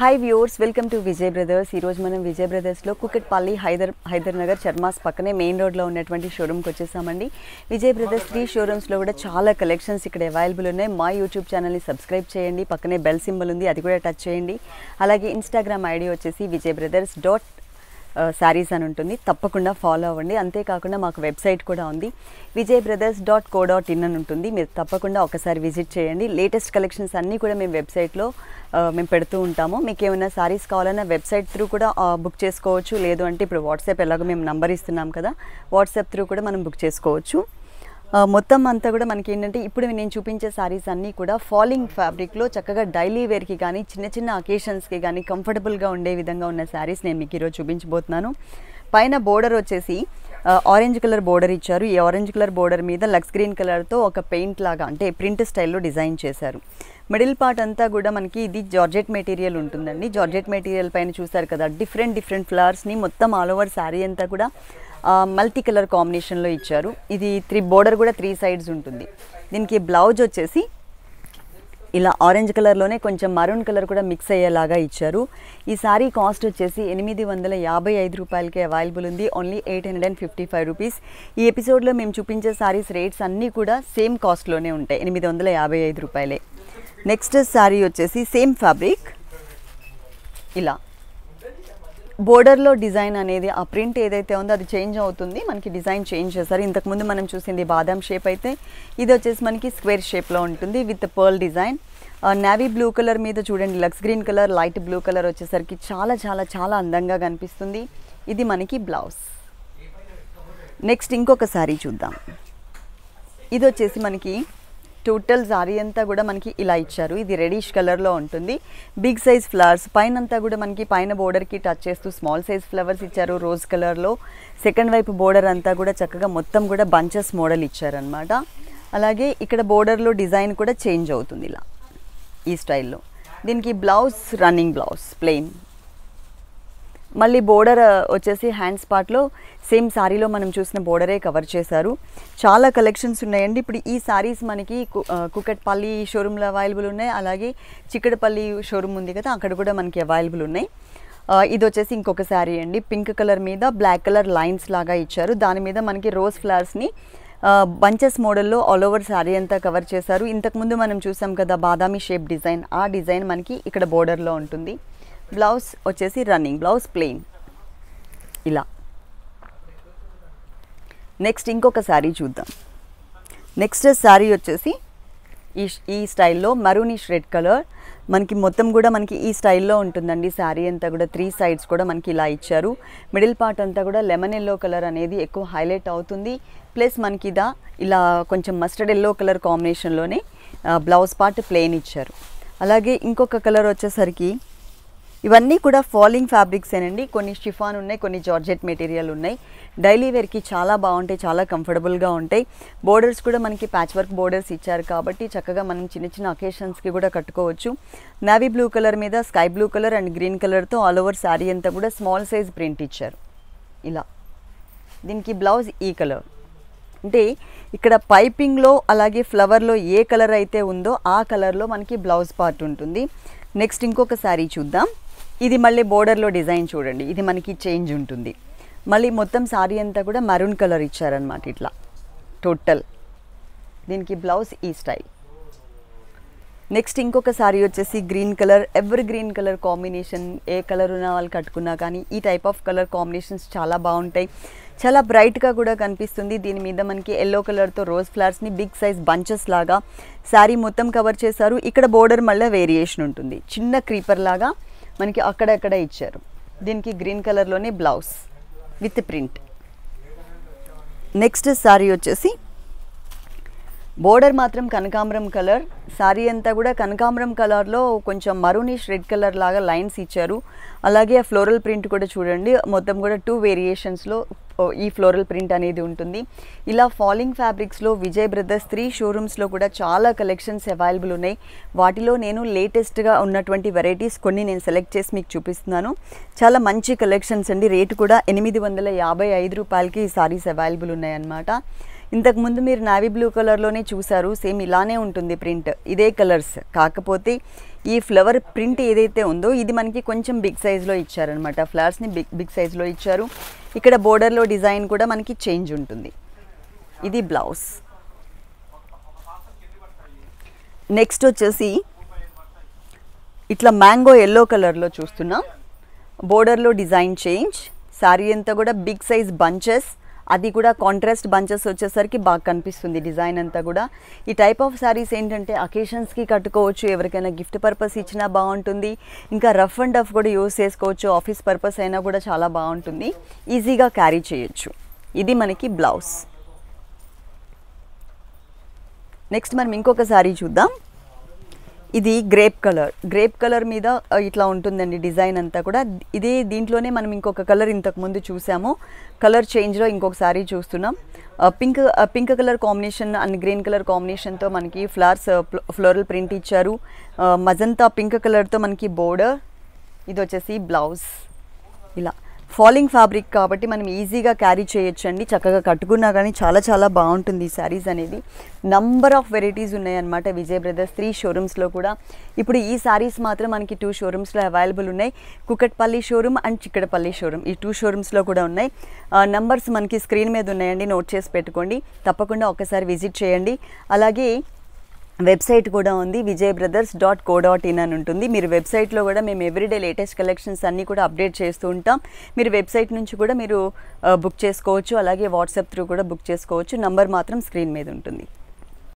high viewers welcome to Vijay brothers ఈరోజు మనం విజయ్ బ్రదర్స్లో కుకెట్పల్లి హైదర్ హైదర్ నగర్ చర్మాస్ పక్కనే మెయిన్ రోడ్లో ఉన్నటువంటి షోరూమ్కి వచ్చేసామండి విజయ్ బ్రదర్స్ త్రీ షోరూమ్స్లో కూడా చాలా కలెక్షన్స్ ఇక్కడ అవైలబుల్ ఉన్నాయి మా యూట్యూబ్ ఛానల్ని సబ్స్క్రైబ్ చేయండి పక్కనే బెల్ సింబల్ ఉంది అది కూడా టచ్ చేయండి అలాగే ఇన్స్టాగ్రామ్ ఐడి వచ్చేసి విజయ్ బ్రదర్స్ డాట్ శారీస్ అని ఉంటుంది తప్పకుండా ఫాలో అవ్వండి అంతేకాకుండా మాకు వెబ్సైట్ కూడా ఉంది Vijay brothers dot co dot in అని ఉంటుంది మీరు తప్పకుండా ఒకసారి విజిట్ చేయండి లేటెస్ట్ కలెక్షన్స్ అన్నీ కూడా మేము వెబ్సైట్లో మేము పెడుతూ ఉంటాము మీకు ఏమైనా శారీస్ కావాలన్నా వెబ్సైట్ త్రూ కూడా బుక్ చేసుకోవచ్చు లేదు అంటే ఇప్పుడు వాట్సాప్ ఎలాగో మేము నంబర్ ఇస్తున్నాం కదా వాట్సాప్ త్రూ కూడా మనం బుక్ చేసుకోవచ్చు మొత్తం అంతా కూడా మనకి ఏంటంటే ఇప్పుడు నేను చూపించే శారీస్ అన్నీ కూడా ఫాలింగ్ ఫ్యాబ్రిక్లో చక్కగా డైలీ వేర్కి కానీ చిన్న చిన్న అకేషన్స్కి కానీ కంఫర్టబుల్గా ఉండే విధంగా ఉన్న శారీస్ నేను మీకు ఈరోజు చూపించబోతున్నాను పైన బోర్డర్ వచ్చేసి ఆరెంజ్ కలర్ బోర్డర్ ఇచ్చారు ఈ ఆరెంజ్ కలర్ బోర్డర్ మీద లక్స్ గ్రీన్ కలర్తో ఒక పెయింట్ లాగా అంటే ప్రింట్ స్టైల్లో డిజైన్ చేశారు మిడిల్ పార్ట్ అంతా కూడా మనకి ఇది జార్జెట్ మెటీరియల్ ఉంటుందండి జార్జెట్ మెటీరియల్ పైన చూసారు కదా డిఫరెంట్ డిఫరెంట్ ఫ్లవర్స్ని మొత్తం ఆల్ ఓవర్ శారీ అంతా కూడా మల్టీ కలర్ కాంబినేషన్లో ఇచ్చారు ఇది త్రీ బోర్డర్ కూడా త్రీ సైడ్స్ ఉంటుంది దీనికి బ్లౌజ్ వచ్చేసి ఇలా ఆరెంజ్ కలర్లోనే కొంచెం మరూన్ కలర్ కూడా మిక్స్ అయ్యేలాగా ఇచ్చారు ఈ సారీ కాస్ట్ వచ్చేసి ఎనిమిది వందల యాభై ఐదు రూపాయలకి అవైలబుల్ ఉంది only eight hundred and fifty five rupees ఈ ఎపిసోడ్లో మేము చూపించే సారీస్ రేట్స్ అన్నీ కూడా సేమ్ కాస్ట్లోనే ఉంటాయి ఎనిమిది వందల యాభై ఐదు రూపాయలే నెక్స్ట్ సారీ వచ్చేసి సేమ్ ఫ్యాబ్రిక్ ఇలా బోర్డర్లో డిజైన్ అనేది ఆ ప్రింట్ ఏదైతే ఉందో అది చేంజ్ అవుతుంది మనకి డిజైన్ చేంజ్ చేస్తారు ఇంతకుముందు మనం చూసింది బాదాం షేప్ అయితే ఇది వచ్చేసి మనకి స్క్వేర్ షేప్లో ఉంటుంది with pearl design navy blue colour మీద చూడండి lux green colour light blue colour వచ్చేసరికి చాలా చాలా చాలా అందంగా కనిపిస్తుంది ఇది మనకి బ్లౌజ్ నెక్స్ట్ ఇంకొక సారీ చూద్దాం ఇది వచ్చేసి మనకి టోటల్ జారీ అంతా కూడా మనకి ఇలా ఇచ్చారు ఇది రెడిష్ కలర్లో ఉంటుంది బిగ్ సైజ్ ఫ్లవర్స్ పైన అంతా కూడా మనకి పైన బోర్డర్కి టచ్ చేస్తూ స్మాల్ సైజ్ ఫ్లవర్స్ ఇచ్చారు రోజ్ కలర్లో సెకండ్ వైపు బోర్డర్ అంతా కూడా చక్కగా మొత్తం కూడా బంచెస్ మోడల్ ఇచ్చారనమాట అలాగే ఇక్కడ బోర్డర్లో డిజైన్ కూడా చేంజ్ అవుతుంది ఇలా ఈ స్టైల్లో దీనికి బ్లౌజ్ రన్నింగ్ బ్లౌజ్ ప్లెయిన్ మళ్ళీ బోర్డర్ వచ్చేసి హ్యాండ్స్ పార్ట్లో సేమ్ శారీలో మనం చూసిన బోర్డరే కవర్ చేశారు చాలా కలెక్షన్స్ ఉన్నాయండి ఇప్పుడు ఈ శారీస్ మనకి కుకట్పల్లి షోరూంలో అవైలబుల్ ఉన్నాయి అలాగే చిక్కడపల్లి షోరూమ్ ఉంది కదా అక్కడ కూడా మనకి అవైలబుల్ ఉన్నాయి ఇది వచ్చేసి ఇంకొక శారీ అండి పింక్ కలర్ మీద బ్లాక్ కలర్ లైన్స్ లాగా ఇచ్చారు దాని మీద మనకి రోజ్ ఫ్లవర్స్ని బంచెస్ మోడల్లో ఆల్ ఓవర్ శారీ అంతా కవర్ చేశారు ఇంతకుముందు మనం చూసాం కదా బాదామి షేప్ డిజైన్ ఆ డిజైన్ మనకి ఇక్కడ బోర్డర్లో ఉంటుంది బ్లౌజ్ వచ్చేసి రన్నింగ్ బ్లౌజ్ ప్లెయిన్ ఇలా నెక్స్ట్ ఇంకొక శారీ చూద్దాం నెక్స్ట్ శారీ వచ్చేసి ఈ ఈ స్టైల్లో మరూనిష్ రెడ్ కలర్ మనకి మొత్తం కూడా మనకి ఈ స్టైల్లో ఉంటుందండి శారీ అంతా కూడా త్రీ సైడ్స్ కూడా మనకి ఇలా ఇచ్చారు మిడిల్ పార్ట్ అంతా కూడా లెమన్ ఎల్లో కలర్ అనేది ఎక్కువ హైలైట్ అవుతుంది ప్లస్ మనకి ఇదా ఇలా కొంచెం మస్టర్డ్ ఎల్లో కలర్ కాంబినేషన్లోనే బ్లౌజ్ పార్ట్ ప్లెయిన్ ఇచ్చారు అలాగే ఇంకొక కలర్ వచ్చేసరికి ఇవన్నీ కూడా ఫాలింగ్ ఫ్యాబ్రిక్సేనండి కొన్ని షిఫాన్ ఉన్నాయి కొన్ని జార్జెట్ మెటీరియల్ ఉన్నాయి డైలీ వేర్కి చాలా బాగుంటాయి చాలా కంఫర్టబుల్గా ఉంటాయి బోర్డర్స్ కూడా మనకి ప్యాచ్ వర్క్ బోర్డర్స్ ఇచ్చారు కాబట్టి చక్కగా మనం చిన్న చిన్న అకేషన్స్కి కూడా కట్టుకోవచ్చు నావీ బ్లూ కలర్ మీద sky blue colour and green కలర్తో ఆల్ ఓవర్ శారీ అంతా కూడా స్మాల్ సైజ్ ప్రింట్ ఇచ్చారు ఇలా దీనికి బ్లౌజ్ ఈ కలర్ అంటే ఇక్కడ పైపింగ్లో అలాగే ఫ్లవర్లో ఏ కలర్ అయితే ఉందో ఆ కలర్లో మనకి బ్లౌజ్ పార్ట్ ఉంటుంది నెక్స్ట్ ఇంకొక శారీ చూద్దాం ఇది మళ్ళీ బోర్డర్లో డిజైన్ చూడండి ఇది మనకి చేంజ్ ఉంటుంది మళ్ళీ మొత్తం శారీ అంతా కూడా మరూన్ కలర్ ఇచ్చారనమాట ఇట్లా టోటల్ దీనికి బ్లౌజ్ ఈ స్టైల్ నెక్స్ట్ ఇంకొక శారీ వచ్చేసి green colour every green colour combination ఏ కలర్ ఉన్న వాళ్ళు కట్టుకున్నా కానీ ఈ టైప్ ఆఫ్ కలర్ కాంబినేషన్స్ చాలా బాగుంటాయి చాలా బ్రైట్గా కూడా కనిపిస్తుంది దీని మీద మనకి ఎల్లో కలర్తో రోజ్ ఫ్లవర్స్ని బిగ్ సైజ్ బంచెస్ లాగా శారీ మొత్తం కవర్ చేశారు ఇక్కడ బోర్డర్ మళ్ళీ వేరియేషన్ ఉంటుంది చిన్న క్రీపర్ లాగా మనకి అక్కడక్కడ ఇచ్చారు దీనికి గ్రీన్ కలర్లోనే blouse with print next sari వచ్చేసి బోర్డర్ మాత్రం కనకాంబరం కలర్ శారీ అంతా కూడా కనకాంబరం కలర్లో కొంచెం మరూనిష్ రెడ్ కలర్ లాగా లైన్స్ ఇచ్చారు అలాగే ఆ ఫ్లోరల్ ప్రింట్ కూడా చూడండి మొత్తం కూడా టూ వేరియేషన్స్లో ఈ ఫ్లోరల్ ప్రింట్ అనేది ఉంటుంది ఇలా ఫాలింగ్ ఫ్యాబ్రిక్స్లో విజయ్ బ్రదర్స్ త్రీ షోరూమ్స్లో కూడా చాలా కలెక్షన్స్ అవైలబుల్ ఉన్నాయి వాటిలో నేను లేటెస్ట్గా ఉన్నటువంటి వెరైటీస్ కొన్ని నేను సెలెక్ట్ చేసి మీకు చూపిస్తున్నాను చాలా మంచి కలెక్షన్స్ అండి రేటు కూడా ఎనిమిది వందల యాభై ఐదు రూపాయలకి ఈ సారీస్ అవైలబుల్ ఉన్నాయన్నమాట ఇంతకుముందు మీరు నావీ బ్లూ కలర్లోనే చూసారు సేమ్ ఇలానే ఉంటుంది ప్రింట్ ఇదే కలర్స్ కాకపోతే ఈ ఫ్లవర్ ప్రింట్ ఏదైతే ఉందో ఇది మనకి కొంచెం బిగ్ సైజ్లో ఇచ్చారనమాట ఫ్లవర్స్ని బిగ్ బిగ్ సైజ్లో ఇచ్చారు ఇక్కడ బోర్డర్లో డిజైన్ కూడా మనకి చేంజ్ ఉంటుంది ఇది బ్లౌజ్ నెక్స్ట్ వచ్చేసి ఇట్లా మ్యాంగో ఎల్లో కలర్లో చూస్తున్నాం బోర్డర్లో డిజైన్ చేంజ్ శారీ అంతా కూడా బిగ్ సైజ్ బంచెస్ అది కూడా కాంట్రాస్ట్ బంచెస్ వచ్చేసరికి బాగా కనిపిస్తుంది డిజైన్ అంతా కూడా ఈ టైప్ ఆఫ్ శారీస్ ఏంటంటే అకేషన్స్కి కట్టుకోవచ్చు ఎవరికైనా గిఫ్ట్ పర్పస్ ఇచ్చినా బాగుంటుంది ఇంకా రఫ్ అండ్ డఫ్ కూడా యూస్ చేసుకోవచ్చు ఆఫీస్ పర్పస్ అయినా కూడా చాలా బాగుంటుంది ఈజీగా క్యారీ చేయొచ్చు ఇది మనకి బ్లౌజ్ నెక్స్ట్ మనం ఇంకొక శారీ చూద్దాం ఇది గ్రేప్ కలర్ గ్రేప్ కలర్ మీద ఇట్లా ఉంటుందండి డిజైన్ అంతా కూడా ఇది దీంట్లోనే మనం ఇంకొక కలర్ ఇంతకుముందు చూసాము కలర్ చేంజ్లో ఇంకొకసారి చూస్తున్నాం pink pink colour combination and green colour కాంబినేషన్తో మనకి ఫ్లవర్స్ ఫ్లోరల్ ప్రింట్ ఇచ్చారు మజంతా పింక్ కలర్తో మనకి బోర్డర్ ఇది వచ్చేసి బ్లౌజ్ ఇలా ఫాలింగ్ ఫ్యాబ్రిక్ కాబట్టి మనం ఈజీగా క్యారీ చేయొచ్చండి చక్కగా కట్టుకున్నా కానీ చాలా చాలా బాగుంటుంది ఈ శారీస్ అనేది నంబర్ ఆఫ్ వెరైటీస్ ఉన్నాయన్నమాట విజయ్ బ్రదర్స్ త్రీ షోరూమ్స్లో కూడా ఇప్పుడు ఈ శారీస్ మాత్రం మనకి టూ షోరూమ్స్లో అవైలబుల్ ఉన్నాయి Kukatpally showroom and Chikkadpally showroom ఈ టూ షోరూమ్స్లో కూడా ఉన్నాయి నంబర్స్ మనకి స్క్రీన్ మీద ఉన్నాయండి నోట్ చేసి పెట్టుకోండి తప్పకుండా ఒకసారి విజిట్ చేయండి అలాగే వెబ్సైట్ కూడా ఉంది Vijay brothers dot co dot in అని ఉంటుంది మీరు వెబ్సైట్లో కూడా మేము ఎవ్రీడే లేటెస్ట్ కలెక్షన్స్ అన్నీ కూడా అప్డేట్ చేస్తూ ఉంటాం మీరు వెబ్సైట్ నుంచి కూడా మీరు బుక్ చేసుకోవచ్చు అలాగే వాట్సాప్ త్రూ కూడా బుక్ చేసుకోవచ్చు నంబర్ మాత్రం స్క్రీన్ మీద ఉంటుంది